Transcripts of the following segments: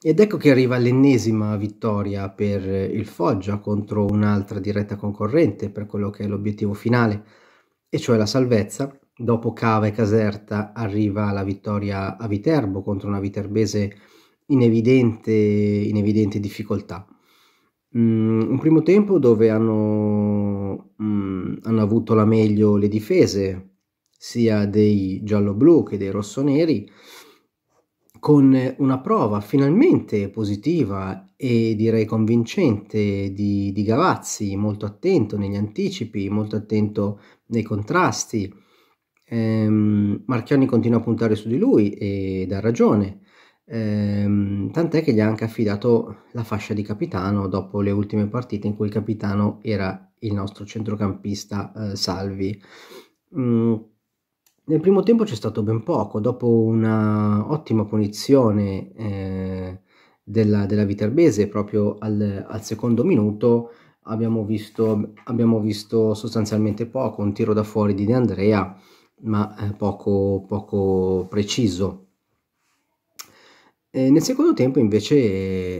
Ed ecco che arriva l'ennesima vittoria per eh, il Foggia contro un'altra diretta concorrente per quello che è l'obiettivo finale, e cioè la salvezza. Dopo Cava e Caserta arriva la vittoria a Viterbo contro una viterbese in evidente, in evidente difficoltà. Mm, un primo tempo dove hanno, mm, hanno avuto la meglio le difese, sia dei giallo-blu che dei rossoneri, con una prova finalmente positiva e direi convincente di, di, Gavazzi, molto attento negli anticipi, molto attento nei contrasti. Ehm, Marchioni continua a puntare su di lui ed ha ragione, ehm, tant'è che gli ha anche affidato la fascia di capitano dopo le ultime partite in cui il capitano era il nostro centrocampista eh, Salvi. Ehm, nel primo tempo c'è stato ben poco, dopo un'ottima punizione eh, della, della Viterbese proprio al, al secondo minuto abbiamo visto, abbiamo visto, sostanzialmente poco, un tiro da fuori di De Andrea ma eh, poco, poco, preciso. E nel secondo tempo invece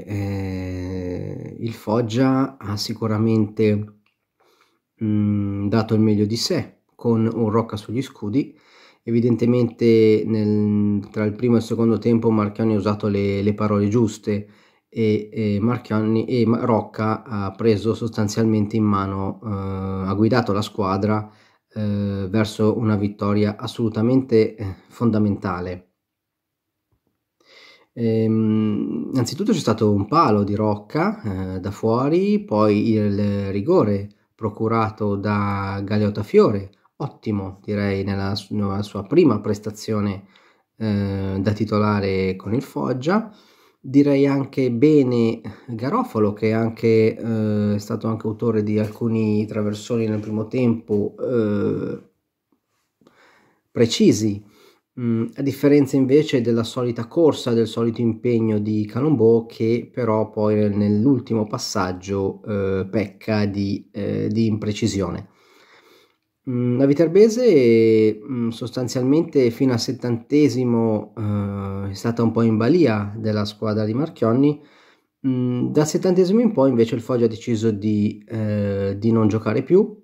eh, il Foggia ha sicuramente mh, mm, dato il meglio di sé con un Rocca sugli scudi. Evidentemente nel, tra il primo e il secondo tempo Marchiani ha usato le, le parole giuste e, e, Marchiani, e Rocca ha preso sostanzialmente in mano, eh, ha guidato la squadra eh, verso una vittoria assolutamente eh, fondamentale. Ehm, innanzitutto c'è stato un palo di Rocca eh, da fuori, poi il rigore procurato da Galeota Fiore, ottimo, direi, nella, nella sua prima prestazione eh, da titolare con il Foggia. Direi anche bene Garofalo, che è, anche, eh, è stato anche autore di alcuni traversoni nel primo tempo eh, precisi, mm, a differenza invece della solita corsa, del solito impegno di Calombo, che però poi nell'ultimo passaggio eh, pecca di, eh, di imprecisione. Mm, la Viterbese mm, sostanzialmente fino al settantesimo eh, è stata un po' in balia della squadra di Marchionni, mh, mm, dal settantesimo in poi invece il Foggia ha deciso di, eh, di non giocare più,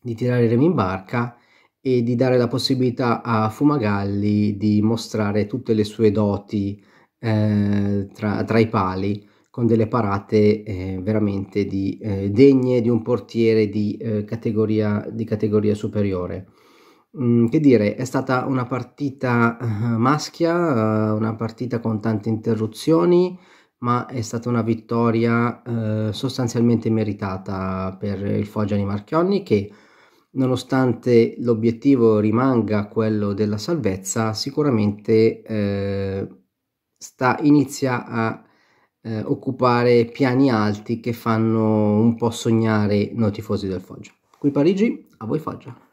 di tirare i remi in barca e di dare la possibilità a Fumagalli di mostrare tutte le sue doti eh, tra, tra, i pali con delle parate eh, veramente di, eh, degne di un portiere di, eh, categoria, di categoria, superiore. Mm, che dire, è stata una partita eh, maschia, eh, una partita con tante interruzioni, ma è stata una vittoria eh, sostanzialmente meritata per il Foggia di Marchionni che nonostante l'obiettivo rimanga quello della salvezza, sicuramente sta, inizia a eh, occupare piani alti che fanno un po' sognare noi tifosi del Foggia. Qui Parigi, a voi Foggia.